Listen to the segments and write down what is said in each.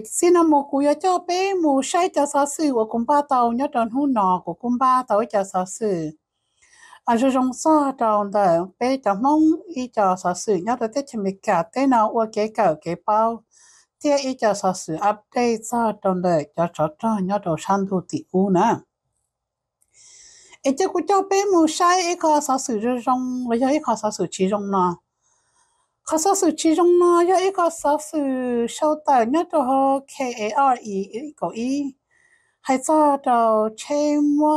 che sino mo ku yo cho bé mu shai cho sao su của kum ba tàu nyo ton hú no của kum ba tàu cho sao su a jo jong sa tao da bé cho mong i cho sao su nyo ta tết che mi cả te nào wo ke ka ke bao te i cho sao su update sa tao da cho cha cha nyo to san tu ti u na e che ku cho bé mu shai e ka sa su jo jong wo yo e ka sa su chi jong เขาสสื่อชีจงนอยอีก็สสื่อเชาแต่เนี่ยตัว K A R E อีก็อีให้ซาเราเชมว่า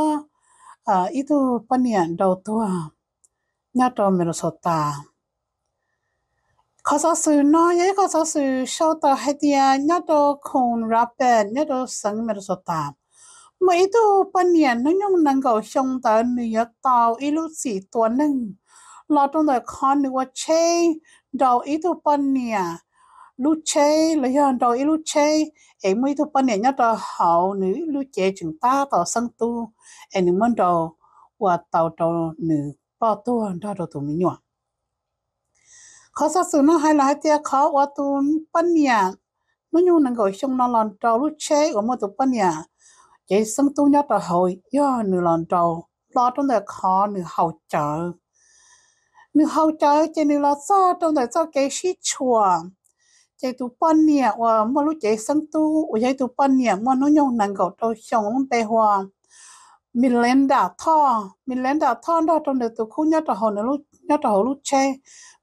อ่าอีตัวปนเนี่ยเราตัวเนี่ยตัวเมลโซตาเขาสื่อน้อยอีก็สื่อเชาแต่ให้เดียเนี่ยตัวคงรับเป็นเนี่ยตัวสังเมลโซตา mấy ตัวปนเนี่ยนั่งยองนั่งก็ชงแต่เนื้อเตาอีลูกสี่ตัวหนึ่ง lo trong đời con nữa chê đầu ý thu bên nè lu chê lấy hơn đầu ý lu chê em mới thu bên nè nhớ đầu hậu nữ lu chê chúng ta tàu sân tu em nữ muốn đầu và tàu đầu nữ bao tu đó đầu tụi mình khó sát sự nó hay là tia khó và tu bên nè nó như năng gọi trong nó lòn trâu lu chê ở một tụi nè chỉ sân tu nhớ đầu hậu do nữ lòn trâu lo trong đời khó nữ hậu trợ mình hậu trợ cho mình lo cho trong đời cho cái sĩ chua chạy tu bận nhẹ và mua lúc chạy sang tu và chạy tụ bận nhẹ mua nó nhung nàng gạo trâu xong lắm bề hòa mình lên đảo thọ mình lên đảo thọ đó trong đời tụ khu nhớ trò hồ nữa lúc nhớ trò hồ lúc che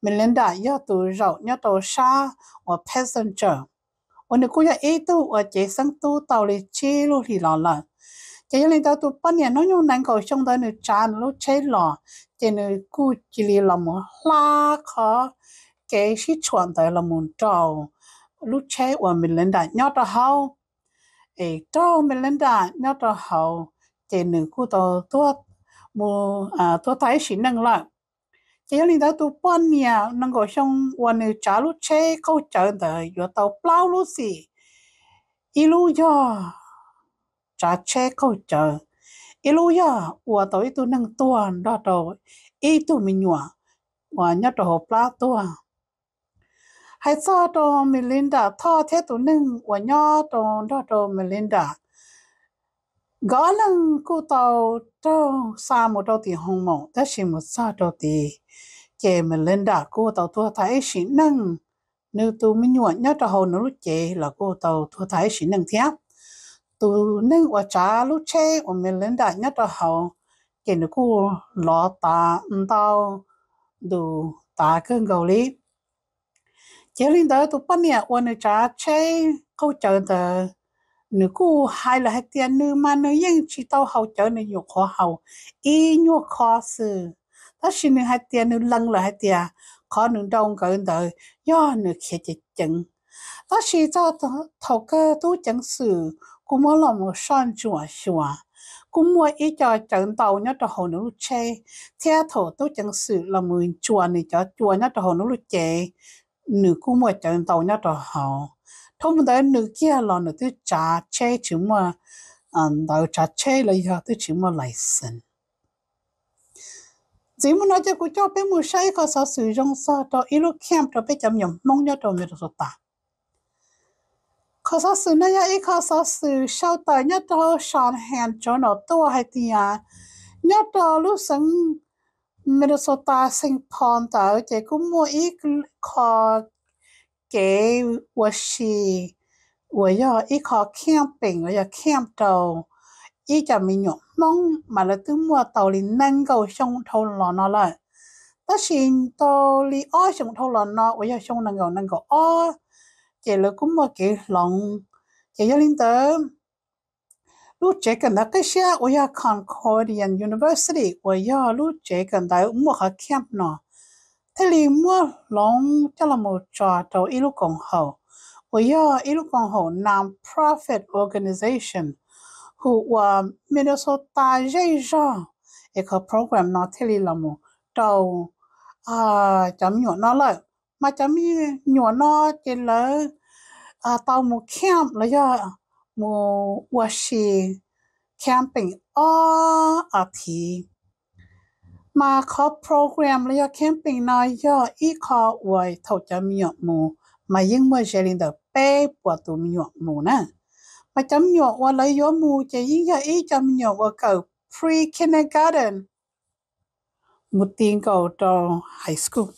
mình lên đảo nhớ tụ rậu nhớ trò xa và passenger và nếu cũng nhớ ý tu và chạy sang tu tàu lì chi lúc thì lò lợn chỉ cho nên tao tụt bao nhiêu nó nhung nắng cầu trong đó nó trả nó chế lò chỉ nó cú chỉ lì là một lá khó cái sự chuẩn tới là một trâu lúc chế của mình lên đại nhót ra hậu ê trâu mình lên đại nhót ra hậu chỉ nó cú tao tụt một à tụt thái sự năng lại chỉ là tao tụt bao nhiêu nắng cầu trong của nó trả lúc chế câu chờ tới rồi tao bao lúc gì 一路哟。trả che câu chờ ít lúc giờ ủa tới tôi nâng tua đó đầu ít tôi mình nhua và nhớ đồ hộp lá tua hay cho đồ mình lên đà thọ thế tu nâng và nhớ đồ đó đồ mình lên gõ lưng cô tàu trâu xa một đầu thì hồng mộng tất chỉ một xa đầu thì chè mình lên cô tàu thua thái xịn nâng nếu tu mới nhua nhớ cho hồn nó lúc chè là cô tàu thua thái xịn nâng thiáp từ nơi của cha lúc che của mình lên đại nhất là hậu kể nó cô lọ ta tao đủ ta cơn gầu lý chế linh đó tụ bắt nè ôn cha che câu chờ tờ nữ cô hai là hai tiền nữ mà nữ yên chỉ tao hậu chờ nữ nhục khó hậu y nhục khó sự ta xin nữ hai tiền nữ lăng là hai tiền khó nữ đông cỡ đời do nữ kia chỉ chừng ta xin cho thầu cơ tu chẳng sự cũng mới lòng một son chùa chùa cũng mới ý cho chẳng tàu nhớ cho hồ nó chê theo thổ tôi chẳng sự là mười chùa này cho chùa nhớ cho hồ nó chê nữ cũng mới chẳng tàu nhớ cho hồ thông tới nữ kia là nữ tôi trả chê chứ mà đào trả chê là giờ tôi chỉ mà lại sinh chỉ muốn nói cho cô cho bé mua say có sao sử dụng sao đó, ít lúc khiêm cho bé chăm nhầm mong nhớ cho người ta ขอสอสื่อนายะอีขอสอสื่อเช่าต่อยอดโตชอนแฮนจอนอตัวให้ตียยอดโตรู้สังมินโซตาสิงพอนต่อเจกุมัวอีขอเกวชี我要一靠看病，我要看到一家อ用，弄买了ล莫道理能够胸头了ชงนั่งเกานั่งเกาอ้อ chị lỡ cũng mà chị lòng chị giáo linh tớ lúc trẻ cần đã cái xe của ya Concordian University của ya lúc trẻ cần đã mua học camp nọ thế thì mua lòng cho là một trò đầu ít lúc còn hậu của ya ít lúc còn hậu non-profit organization who were um, Minnesota dây ra cái program nó thế thì là một đầu à chấm nhỏ nó lại มาจะมีหนัวนอเจนเลยอ่าตาหมูแคมแล้วย่อหมูวัวชีแคมเป็นอ้ออาทีมาขอโปรแกรมแล้วย่แคมเป็นนอยย่ออีคออวยเท่าจะมีหหมูมายิ่งเมื่อเชลินเดอเป้ปวดตัวมีหยวหมูนะมาจำหยกว่าเลยย่อหมูจะยิ่งย่ออีจำหยกว่าเก่า pre kindergarten มุติงเก่าตอน high school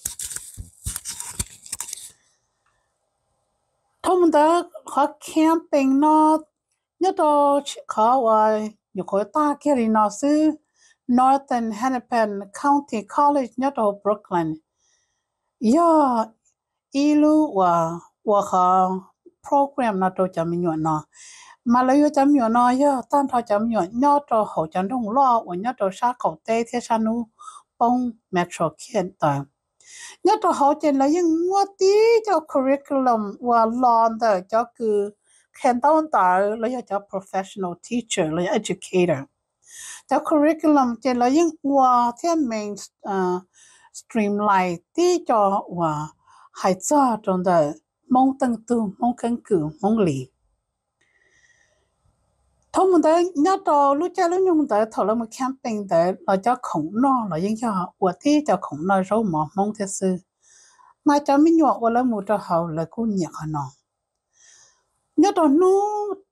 们的和 camping 呢，一到去考外，你可大概的那是 Northern Hennepin County College 一到 Brooklyn，呀，一路我我和 program 那都讲明远呢，马来又讲明呢，呀，但他讲明远，要到好讲中了，我要到沙口带贴山路，帮 metro 看的。nhớ cho họ trên là những mua tí cho curriculum và lo đó cho cứ khen tao ta là cho professional teacher là educator cho curriculum trên là những qua thiên main uh, streamline tí cho và ờ, hai cho trong đó mong tăng tu mong căn cứ mong lý 他们在那到陆家路用的，讨论么 camping 的，那叫空了，那影响我的叫空了，肉毛蒙的是，那叫没鸟我来摸着好了，姑娘可能。nhớ đó nu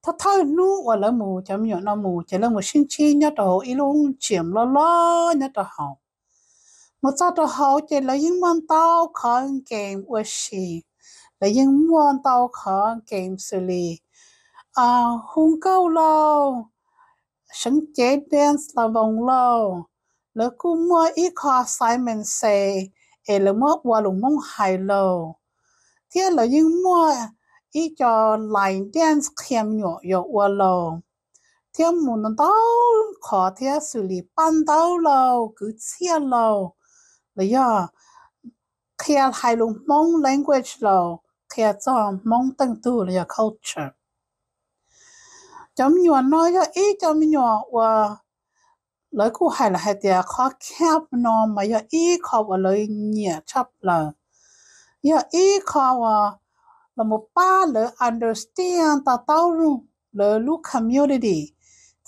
thà thà nu và là mù chấm nhớ nó mù chỉ là mù sinh chi nhớ đó ý luôn chiếm lo lo nhớ đó hậu mà sao đó hậu chỉ là những món tao khó kèm ước gì là những món tao khó kèm xử lý à ờ, hung câu lo sống chế dance là vòng lo lỡ cú mua ít khó sai mình xe ê lỡ mua qua lùng mong hài lo thế là nhưng mua ít cho lại dance khiêm nhỏ nhỏ qua lo thế muốn nó đâu khó thế xử lý ban đâu lo cứ chia lo là do khi hai lùng mong language lo khi cho mong tăng tu là culture chấm nhỏ nó cho ít chấm nhỏ và lấy cô hay là hay tiệt khó kẹp nó mà giờ ít khó và lấy nhẹ chấp là giờ ít khó và là một ba là understand ta tao luôn là lúc community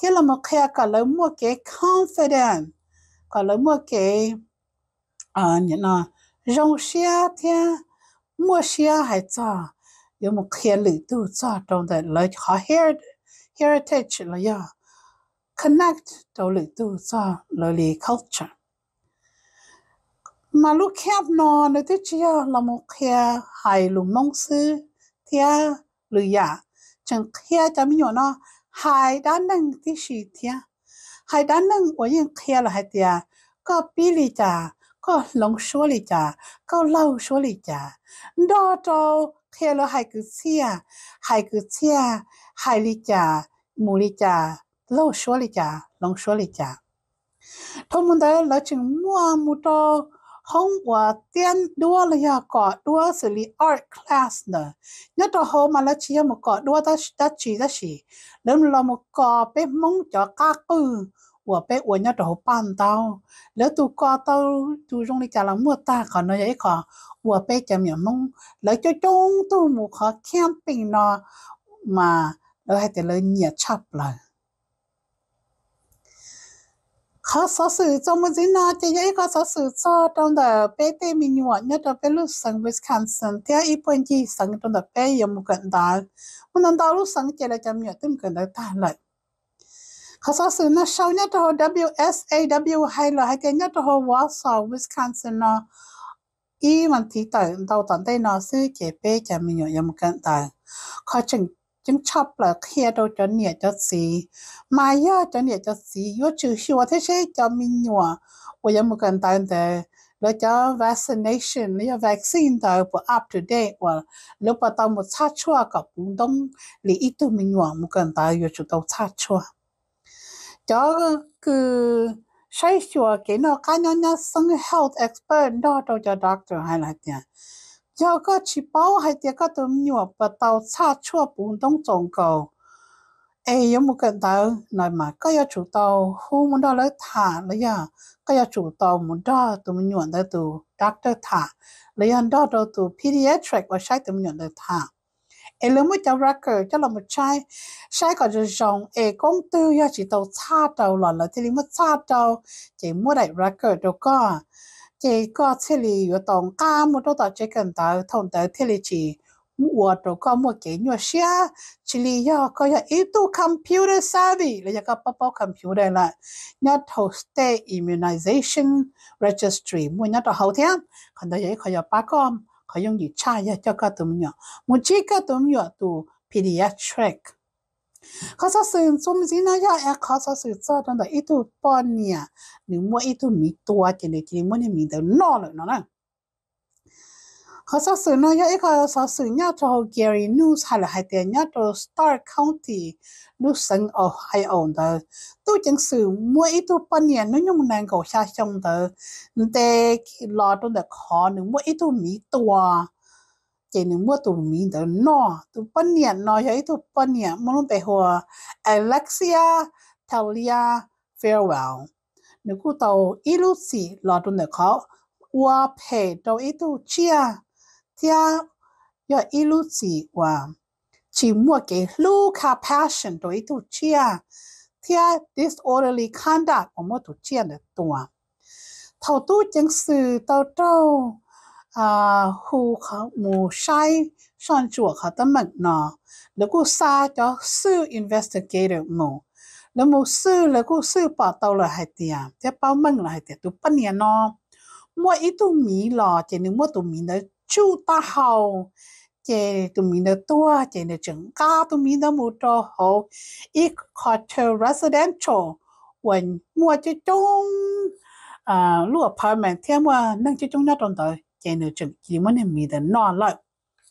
thế là một khi cả lấy một cái confident cả lấy một cái à nhớ là rong xe thế mua xe hay cho có một khi lựa tu cho trong đời lấy khó hết heritage เละยะ connect ตัวเลือตัวซ่าเลยลี culture มาลูกแคบนอนในที่เชียวเราโอเคียหายลุมมงซื้อเทียหรือยาจึงเคียจะไม่หยู่เนะหายด้านหนึ่งที่ชีเทียหายด้านหนึ่งวัายังเคียละหายเทียก็ปีลีจาก็หลงชัวลีจาก็เล่าชัวลีจาดอโตเาแล้ว还个切，还个切，还里家，母里家，老说里家，龙说里家。他们ร老จึงมั่วมุโตห้องว่าเตียนด้วยเลยกอดด้วยสิริาร์ตคลาสเนอะยัดตัวโฮมาแล้วชียมากอดด้วยตั้งตั้งชีตั้งชีเริ่มเรามากอะไปม่งจอก้ากือ我被我那头绊到，แล้วตัวก็ตัวตัวตรงนี้กำลังมัวตาขอเนาะไอ้ขอ我被จะเหมียวมงแล้วจะจงตัวหมูขอแค้นปิงเนาะมาแล้วให้แต่เลยเหยียดชับเลยเขาสอสื่อจงมันจีน่าจะยังเขาสอสื่อจอตรงเดอเป้เต้มีหนวดเนี่ยเดอเป้ลูกสังวิสคอนซินเทียอีปอนจีสังตรงเดอเป้ยมุกันดามันนั่นดาลูกสังเจรจาเหมียวตึมกันได้ตาเลย Khá sao sự nó sau nhất hồ WSAW hay là hay cái nhất hồ Warsaw, Wisconsin nó ý mình thì tại đầu tận đây nó sư chế bê chả mình nhớ yếm cận tại khó chừng chứng chọc là kia đâu cho nhẹ cho xí mà ya cho nhẹ cho xí yo chữ hiệu thế sẽ cho mình nhớ của yếm cận tại đây là cho vaccination là vaccine tại bộ up to date và lúc bắt đầu một sát chua cả cũng đông lý ít tu mình nhớ một cận ta, yo chữ đâu sát chua cho cứ sai sửa cái nó cá nhân nó sang health expert đó đâu cho doctor hay là tiền cho à. có chỉ bảo hay tiền có tụm nhựa và tàu xa chua bùn đông trồng cầu ai có một cái tàu nói mà có yêu chủ tàu hôm muốn đó lấy thả lấy à có yêu chủ tao muốn đó tụm nhựa tới tụ doctor thả lấy anh đó đâu tụ pediatric và sai tụm nhựa tới thả e lớn mới cháu ra cờ cho là một chai, trai còn rồi rồng e công tư do chỉ tàu xa tàu là là thế lý xa tàu chỉ mua đại ra cờ đâu có chỉ có thế lý ở tổng ca một đôi tàu chế cần tàu thông tàu thế lý chỉ mua đồ có một cái nhỏ xia chỉ lý do có nhà ít tu computer savvy là nhà các papa computer là nhà thầu state immunization registry mua nhà tàu hậu thiên còn đó vậy khỏi nhà ba con ayongi cha ya cha ka tum nyo mo chi ka tum yo tu pediatric track ka sa sen som zi na ya e ka itu pa ni ya itu mi to a ke ne ni mi da no no họ sao xử nó yếu họ sao xử nhau cho Gary News hay là hay tiền nhau cho Star County News sinh ở hay ổn đó tôi chẳng xử mua ít tôi bao nhiêu nó nhung nàng cầu xa trong đó để lo tôi được khó, nữa mua ít tôi mỹ tua chỉ nữa mua tôi mỹ đó nó tôi bao nhiêu nó yếu tôi bao nhiêu mà luôn bị họ Alexia Talia farewell nếu cô tàu ít lúc gì lo tôi được họ 我陪到一度去啊。ยอ dia ya iluzi wa chi mua ke lu ka passion to itu chia dia disorderly conduct ั mo tu c น i a de tua ทอตู้จังสื่อเต้าเต้า อ่าหูเขาหมูใช้ช้อนจั่วเขาตะมัดนอ แล้วกูซาจะสื่อ i n v e s t i g a t เตหมูแล้วหมูสื่อแล้วกูสื่อป่าเต้าเลยให้เตียจะเป้ามึงเลยให้เตียตุปเนี่ยเนอ มั่วอีตุ้มีหล่อเจนึงมั่วตุ้มีเนาะ chú ta hầu chế tụi mình nó tua chế nó chứng cao tụi mình nó mua cho hậu ít quarter residential quần mua cho chung à lúc apartment thêm mua nâng cho chung nhất trong tới, chế nó chứng chỉ muốn em mình đã nói lại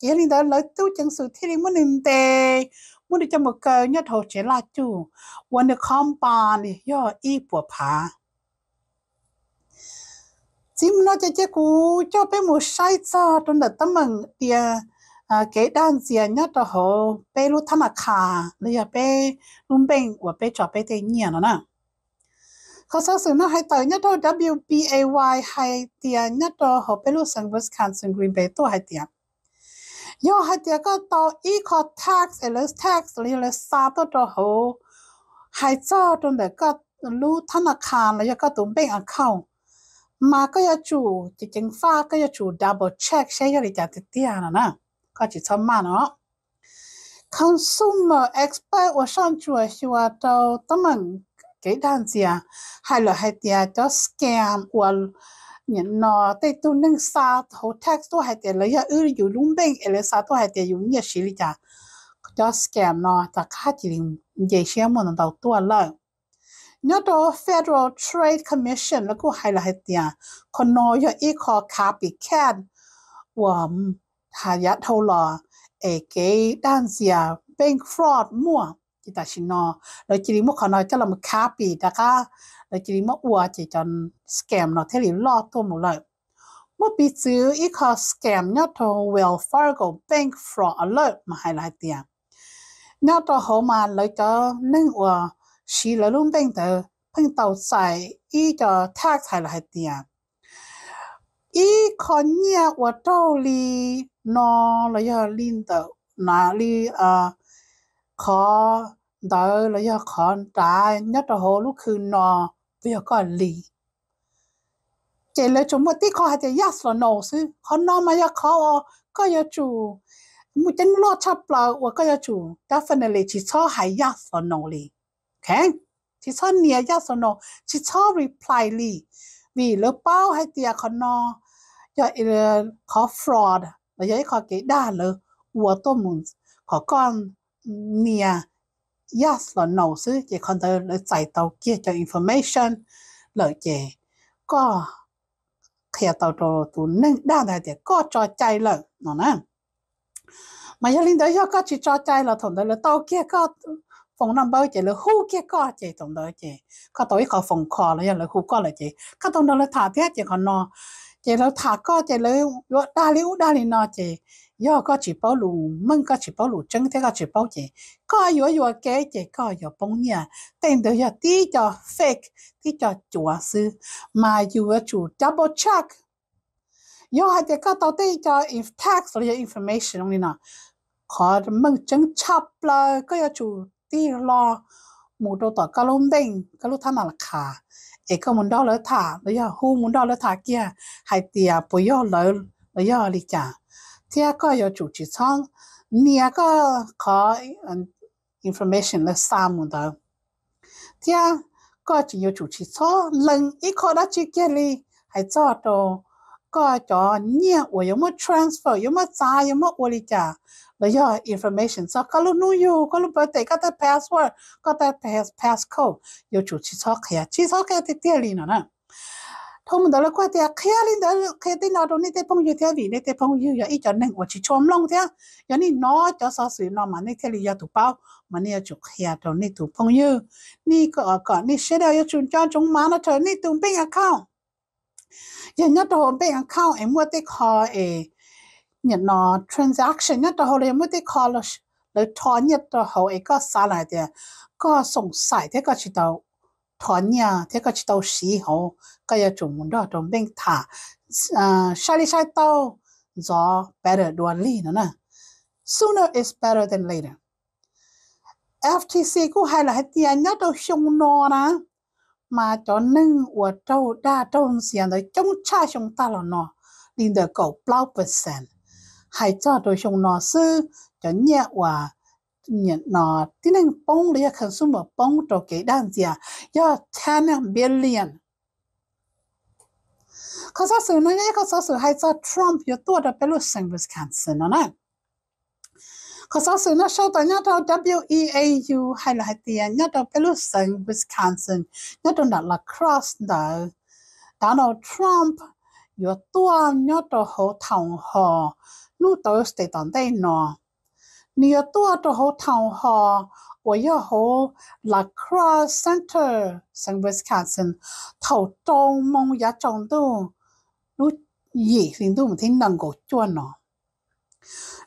chế mình đã lấy tu chứng sự thì mình muốn em tê muốn được cho một cái nhất hậu chế là chủ when the compound yo ít bộ phá chim nó chơi chơi cú cho bé một sai cho trong đợt tâm mừng à kế đàn gì nhá cho họ bé lu tham mà khả bây à bé luôn bên và bé cho bé tiền nhiều nữa nè có sao sự nó hay tới nhá A Y hay tia nhá cho họ bé lu sang Wisconsin Green Bay tôi hay tia yo hay tia có to eco tax eller tax là sao tôi cho họ hay cho trong đợt có lu tham mà khả là do có tụng bên account mà cái giờ chủ thì chính pha cái giờ chủ double check sẽ cho đi trả tiền tiền nè có chỉ cho mà nó consumer expert và sang chủ thì và đâu tâm mình cái đàn gì à hay là hay tiền cho scam và nhận nó tây tu nâng sa hồ tax tu hay tiền lấy ở ở lúng bên e lấy sa tu hay tiền dùng nhiều xí lý trả cho scam nó ta khác chỉ gì xem mà nó đầu tu là ยตัว Federal Trade Commission แล้วก็ไฮไลท์เตียคนนอยอีคอคาปิแค่นว่าทายาเท่าหลอเอเกด้านเสียเป็นฟรอดมั่วจิตาชินอแล้วจิริมขคนอยจะลำคาปีตะก็แล้วจิริมอัวจิจนสแกมเนาะเทลิลอตัวหมดเลยเมื่อปีซื้ออีคอสแกมยอดโตเวลฟาร์โกแบงค์ฟรอด alert มาไฮไลท์เตียยอดโเขามาเลยจะนึ่งอัวสีละลุ่มเป็งเธอเพิ่งเตาใส่อีจะแทกไทยลายเตียงอีคนเนี่ยวัดเต้าลีนอนแล้วยาลินเตอร์นาลีอ่าขอเตอร์แล้วยาขอนตายยัดตะโหลูกคืนนอเพื่อก็ลีเจริญชมว่าที่เขาอาจจะยากสโนซึ่งเขานอนมายาเขาก็ยาจูมุจันรอดชับเปล่าว่าก็ยาจูดัฟเฟนเลชิชอหายยากสโนเลยแข็งที่ซ่อนเนียยาสโนชิชอบรีプライลีวีเลืเป้าให้เตียคอนอย่าเอเลขอฟรอดแล้วย่าให้ขอเกด้าเลยอัวตัวมุนขอก้อนเนียยาสโนซื้อเจคอนเตอร์เลยใส่เตาเกียจอินโฟเมชันเลยเจก็เขียเตาโตตูนึ่งด้านใดเดียก็จอใจเลยนั่นมายลินเดียก็จิจอใจเราถมได้เลยเตาเกียก็ phòng năm bao chỉ là hú kia có chỉ tổng đó chỉ có tối có phòng kho là là hú có là chỉ có tổng đó là thả thế chỉ còn nó chỉ là thả có chỉ là đa liu đa li nó chỉ do có chỉ bao lù mưng có chỉ bao lù chân thế có chỉ bao chỉ có yếu yếu cái chỉ có yếu bông nhà tên đó là tí cho fake tí cho chùa sư mà yếu chủ double check do hai cái có tao tí cho if tax là information ông nè có mưng chân chập là có yếu chủ ตี้รอหมูโดต่อกะลุมเด้งกะลุท่านาลคาเอกมุนดอเลอถาแล้วย่อหูมุนดอเลอถาเกียหายเตียปุยยอเลยแล้วย่อลิจ่าเทียก็ย่อจุจิช่องเนี่ยก็ขออินโฟเมชันและสามมุนดอเทียก็จะย่อจุจิช่องหลังอีกคนละจีเกลีหายจอโตก็จะเนี่ยวยังไม่ transfer ยยยัังงไม่่จาไม่砸อลิจ่าแล้วย่อ information ซอก็รู้นูอยู่ก็รู้เปอรเตก็แต่ password ก็แต่ pass passcode อยู่ชุดชิซอกเฮียชิซอกเฮียติเตียลีเนะนะทุกคนเดลกว่าเตียเขียลินเด์เขียตินอตรงนี้เตพงยูเตียวีเตพงยูอย่าอีจอนึงว่าชิชมลงเตียอย่างนี้นอจอซอสีน้อมันนี่เทลียาถูกเป้ามันเนี่ยจุกเฮียตรงนี้ถูกพงยูนี่ก็ก่อนนี่เยดายจุนจอนจงมานะเธอนี่ตุ้งเป็นอะเข้าอย่างนี้ตังเป็นอะเข้าไอ้มัอเตคอเอ nhiệt nó transaction nhất đó hồi mới đi college lấy thọ nhất đó hồi ấy có xả lại thì à? có sống sai thế có chỉ đâu thọ nhà thế có chỉ đâu xí hồ cái giờ chúng muốn đó trong bên thả à, sai đi sai đâu gió better đua lý nữa nè sooner is better than later FTC cũng hay là hết tiền nhất đâu xung nó nè mà cho nên của trâu đa trâu xiên rồi à, chống cha chúng ta là nó lên được cầu bao phần hay cho đối chung nó sư cho nhẹ và nhẹ nó tí nên bông lý khẩn xung mở bông cho cái đàn dìa do chán em biến liền có số sự nó nhé có số sự hay cho Trump yếu tố đó bê lúc sinh Wisconsin nó nè có số sự nó sau tới nhá đâu WEAU hay là hay tiền nhá đâu bê lúc sinh Wisconsin nhá đâu đặt là cross đó Donald Trump yếu tố nhá đâu hậu thẳng hò 路都是当代呢。你要多到好堂哈，我要好 Lacrosse Center，圣 Wisconsin，头中梦也中到，路野行都唔听能够做呢。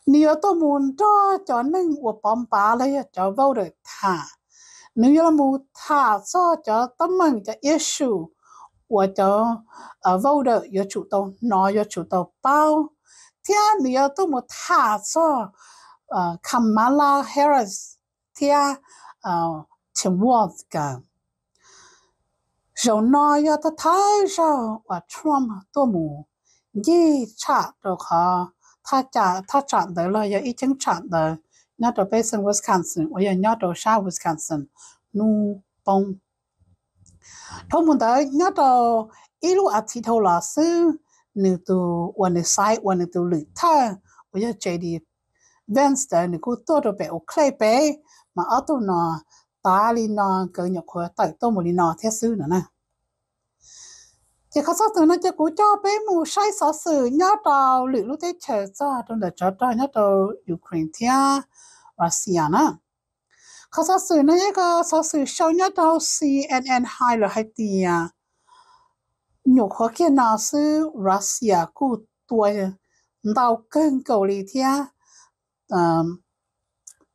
你要到门多，就能我帮把了呀，就包得他。你要冇他做，就他们就一手，我就呃包得要主动，拿要主动包。天你要多么踏着呃 Kamala Harris 天呃请我个，就那要他太少我 Trump 多么一查就好，他讲他讲的了也已经讲的，那到 Basin Wisconsin，我也那到 s h a Wisconsin，努崩。他们的那到一路啊，提头老师。nữ tu quan hệ sai quan hệ tu lữ tha bây giờ đi Wednesday nữ cô tôi rồi bé ô clay bé mà ở tu nó ta li nó cỡ nhọc khỏe tại tôi một li nó thế sư nữa nè chỉ có sao từ nó chỉ cú cho bé mù sai sợ sự nhớ đầu lữ lúc thế cho trong đợt cho cho nhớ đầu Ukraine Russia nè có sao sự nó chỉ có sao sự nhớ đầu CNN hai là hai tiền nhục khó kia nào sư Russia cụ tuổi đau cơn cầu lý thia um,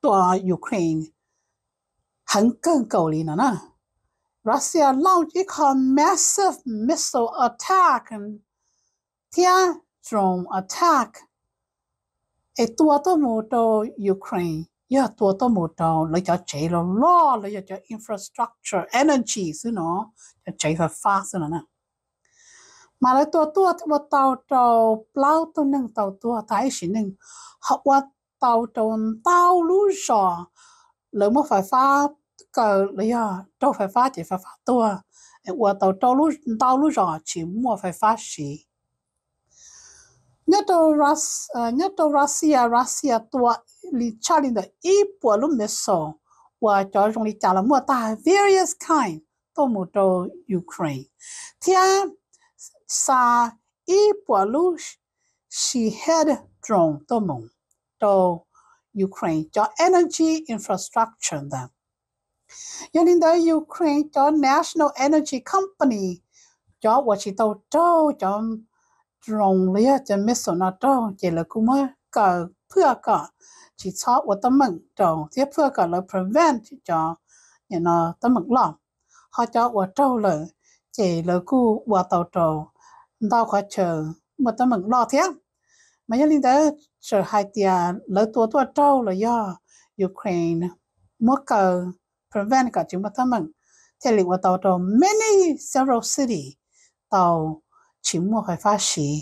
tòa Ukraine hắn cơn cầu lý nữa nè Russia launch a con massive missile attack and thia drone attack ai tua to mô tô Ukraine giờ tua to mô tô lấy cho chạy lo lo lấy cho infrastructure energy sư nó chạy phải fast nữa nè มาแล้วตัวตัวตัวเตาเตาเปล่าตัวหนึ่งเตาตัวท้ายสิหนึ่งเขาว่าเตาโดนเตาลู่จอหรือมาไฟฟ้าเกิดเลยอ่ะเตาไฟฟ้าจีไฟฟ้าตัวไอ้ว่าเตาเตาลู่เตาลู่จอฉีมัวไฟฟ้าสีเนี่ยตัวรัสเนี่ยตัวรัสเซียรัสเซียตัวลิชาลินเดอีปัวลุ่มเมสโซว่าจอตรงนี้จ่าละมัวตา various kind ตัวมูโตยูเครนเทีย sa i Poilouche she headed drone to moon to Ukraine cho energy infrastructure then. Yo nên tới Ukraine cho National Energy Company cho what she told to cho drone lia cho missile nó to chỉ là cũng mới cờ พื่อก็ชีชอบว่าต้องมึงตรงที่เพื่อก็เลย prevent จอเนี่ยเนาะต้องมึงหลอมเขาจะว่าเจ้าเลยเจเลยกูว่าเต่าตรง đau khóa chờ mà ta mừng lo thế mà nhớ linh tới chờ hai tia lỡ tua tua trâu là do Ukraine mua cờ prevent cả chúng ta mừng thế linh của tàu tàu many several city tàu chỉ mua phải phát xỉ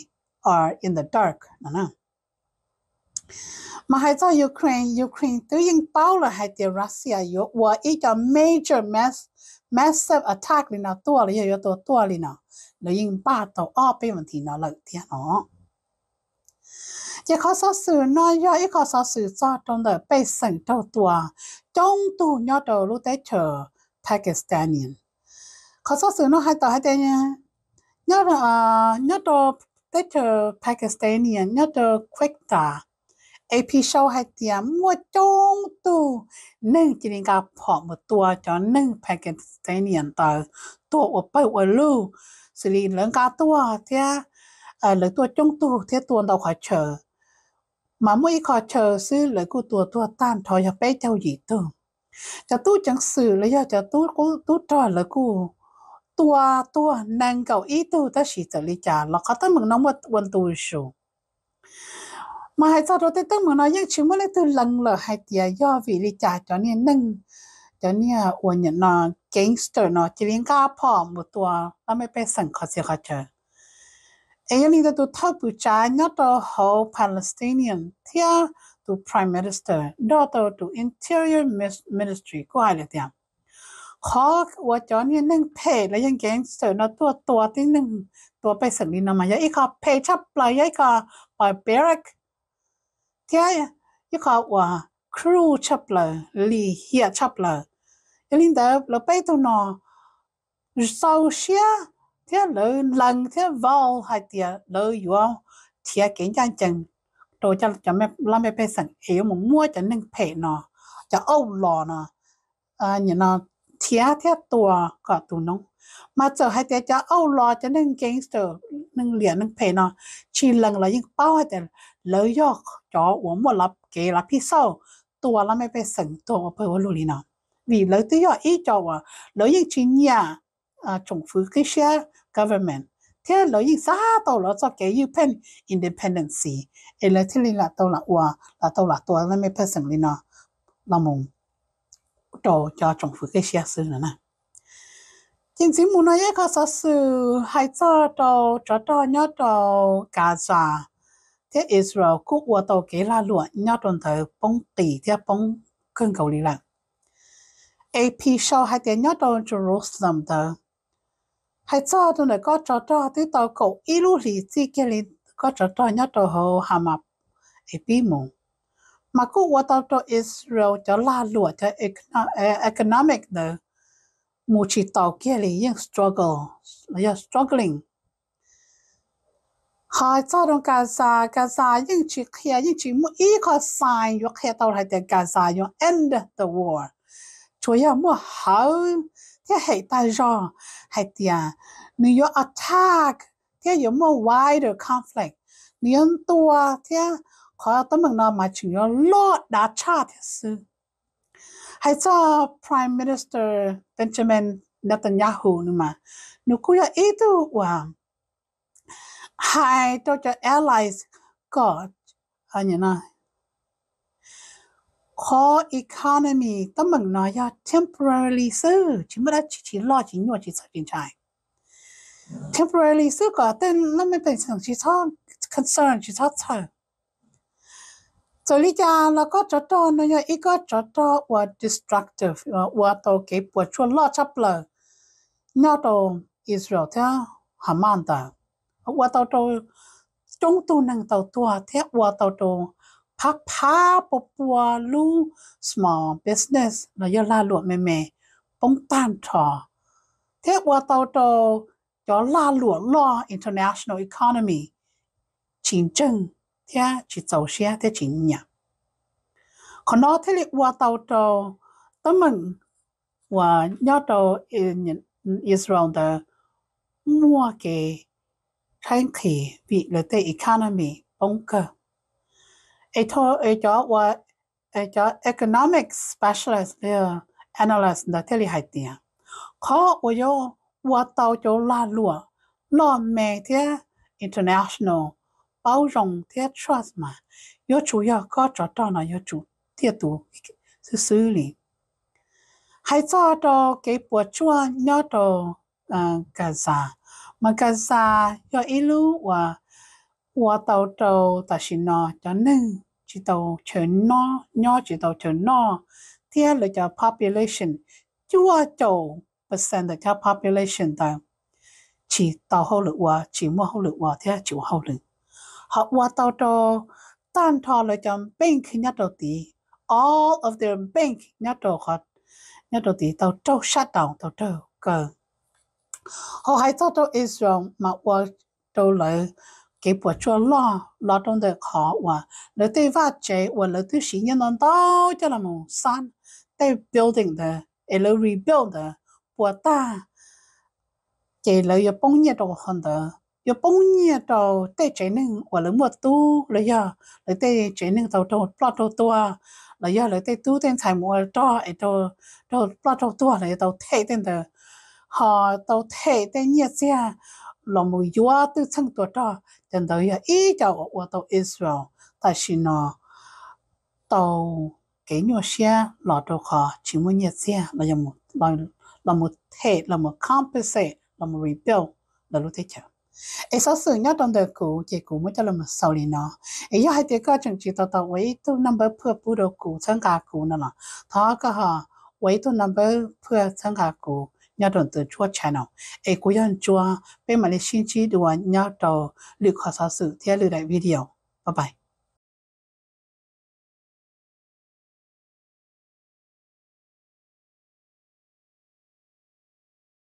are in the dark nè nè mà hai tàu Ukraine Ukraine tự nhiên bao là hai tia Russia yo và ít cho major mess. massive attack เลยนะตัวเลยเยอะตัวตัวเลยนะแล้วยิงป้าตัวอ้อเป็นบางทีเนาะเลยที่ยเนาะจะข้อสื่อน้อยย่อยขอสื่อจอดตรงเดิอไปสั่งเจ้าตัวจงตูยอดเดอรู้แต่เชอปากีสถานีข้อสื่อน้อยให้ต่อให้แต่เนี่ยยอดเดอยอดเดอแต่เชอปากีสถานียอดเดอควักตาอพีโชว์ให้เตรียมมัวจงตูวหนึ่งจีนกาพอหมอตัวจอนหนึ่งแพ็กเกจใจเนียนต่อตัวอวบไปอวลูสิรินเหลืองกาตัวเทียเออเหลือตัวจงตูวเทียตัวเราขอเชอมามุ่ยขอเชอซื้อเหลือกูตัวตัวต้านทอยาเป้เจ้าหยีตัวจะตู้จังสื่อแล้วยจะตู้กูตู้จอนเหลือกูตัวตัวนางเก่าอี้ตู้ตาฉีจะลิจาแล้วเขาต้องมึงน้องวัดวันตูชูมาให้จาดเตเต้เหมือนน้อยยังชิม่เลยตัวลังเลยให้เตียย่อวิริจาจอเนี่ยนึ่งจอเนี่ยอวนเน่างนอเก่งสเตอร์นอจีเลีงก้าพอหมดตัวแล้วไม่ไปสั่งขอเสียขอเจอเอ้ยนี่ตัวทัวปูจายนัดตัวโฮปาเลสไตนียนเที่ยตัว prime minister ดอตัวตัว interior ministry ก็อะไรเดียขอว่าจอเนี่ยนึ่งเพจแล้วยังเก่งสเตอร์นอตัวตัวที่หนึ่งตัวไปสั่งดีนมายาอีกขบเพจชับปลายยัอีกขอปล่อยเบรก thế yêu cầu của crew chấp lờ lì hiệp chấp lờ linh đó là bay tao nọ, sau xia, thế lỡ lần thế vào hai tiệt lỡ yếu thế kiến trang chừng rồi cho cho mẹ làm mẹ sản yếu mà mua cho nên phải nọ, cho âu lò nọ, à nhìn nọ, thế thế tua cả tu nông mà giờ hai tiệt cho âu lò cho nên gangster nên liền nên phải nọ, chỉ lần là những bao hai tiệt lấy cho uống một lập kế là phía sau tua là mấy bé sừng tua phải uống lù lì nào vì lấy tự do ý cho lấy những chuyện nhà à, chống phứ cái share government thế lấy những xã tàu là cho cái independent independency để lấy thế là tàu là uà là tàu là tua là mấy bé sừng lì nào là mùng cho chống phứ cái share xứ nữa nè chính chính muốn nói cái sự hay cho trò trò trò nhớ trò cả thế Israel cúc qua tàu kế la luận, nhớ tuần thời bóng tỷ theo bóng cơn cầu lý lặng AP sau hai tiếng nhớ tuần Jerusalem tờ hai cho tuần này có trò trò tí tàu cầu ít lúc thì chỉ kia lên có trò trò nhớ tuần hồ hàm ập AP mùng mà cúc qua tàu cho Israel cho la luận cho e, economic tờ mù chỉ tàu kia lên struggle là struggling ขาจ้าดงกาซากาซายิ่งชิเคียยิ่งชิมุอีขาสายยกเคียตัวให้แต่กาซายอง end the war ช่วยมุ่วหาที่ให้ตาจองให้เตียนี่ยอ attack ที่ยู่มุ่ว wider conflict นี่ยตัวที่เขาต้องมึงนำมาชิงยอลอดดาชาที่ซืให้จ้า prime minister benjamin netanyahu นี่มานุกูยาอีตัวว่า h i g ต total allies got อันนี้นะ core economy ต้องมึงน้อยยอด temporarily ซื้อชิมระชิชิรอดชิงนวดชิสกินชาย temporarily ซื้อก่อเต้นแล้วไม่เป็นสิ่งที่ชอง concern ที่ชอบเธอจลิจาแล้วก็จอดจอนยอีกก็จดจอว่า destructive ว่าตัวเก็บปวดชวนลอดชับเลยนอดตรงอิสราเอลเท่ฮามันต่าว่าเตาโตจงตูนังเตาตัวเทกว่าเตาโตพักพาปปัวลู small business เราเยอะลาหลวดแม่แม่ป้องต้านทอเทกว่าเตาโตจอลาหลวดล่อ international economy ชิงจึงเทียชิเจ้าเสียเทียชิงเนี่ยขอนอเทเรียกว่าเตาโตตั้งมึงว่ายอดโตอินอิสราเอลเดมัวเก thanh khí vì là tế economy bông cơ ai thô ai cho và ai cho economic specialist là analyst là thế li hay tiền khó và yo và tàu cho la lúa lo mẹ thế international bao rộng thế trust mà yo chủ yo có cho cho nó yo chủ tiệt tu sự xử lý hay cho cho cái bộ chua nhớ cho ờ, cả già mà maka sa yo ilu wa wa tàu tàu ta xin nó cho nên chỉ tàu chở nó nhỏ chỉ tàu chở nó thế là cho population chúa tàu percent là cho population ta chỉ tàu hậu lực wa chỉ mua hậu lực wa thế chủ hậu lực họ wa tàu tàu tan thọ là cho bank nhất đầu tí all of their bank nhất đầu họ nhất đầu tí tàu trâu sát tàu tàu trâu cờ họ hãy cho tôi ít rằng mà qua đâu lại cái bộ cho lo lo trong đời họ và nếu tôi phát chế và nếu tôi xin nhân nó đó cho là một san để building the để rebuild the bộ ta chế là yêu bông nhiệt độ hơn đó yêu bông nhiệt độ để chế nên và nếu mà tu là do là để chế nên tàu tàu plot tàu tua là do là để tu tên thải mua cho ấy tàu tàu plot tàu tua là tàu thay tên đời họ tàu thể tây nhiệt xe à. lòng mùi gió tư chân tổ trò chân tàu yếu ý cháu của tàu Israel tại xì nó tàu cái nhỏ xe lọ đồ khó chỉ muốn nhiệt xe là dòng một là, là một thể là một compensate là một rebuild là lúc thế chẳng ấy sau sự nhớ trong đời cũ chỉ cũ mới cho là một sau đi nó ấy do hai tiếng cơ chẳng chỉ tàu tàu ấy tu number phượt bù đồ cũ chân cả cũ nữa là thọ cơ họ ấy tu number phượt chân cả cũ ညတော်တချွတ်ချန်အောင်အေကိုယန်ကျွာပဲမလေးရှင်းချီတို့ညတော်လူခါဆာစုတဲ့လူတိုင်းဗီဒီယိုဘိုင်ဘိုင်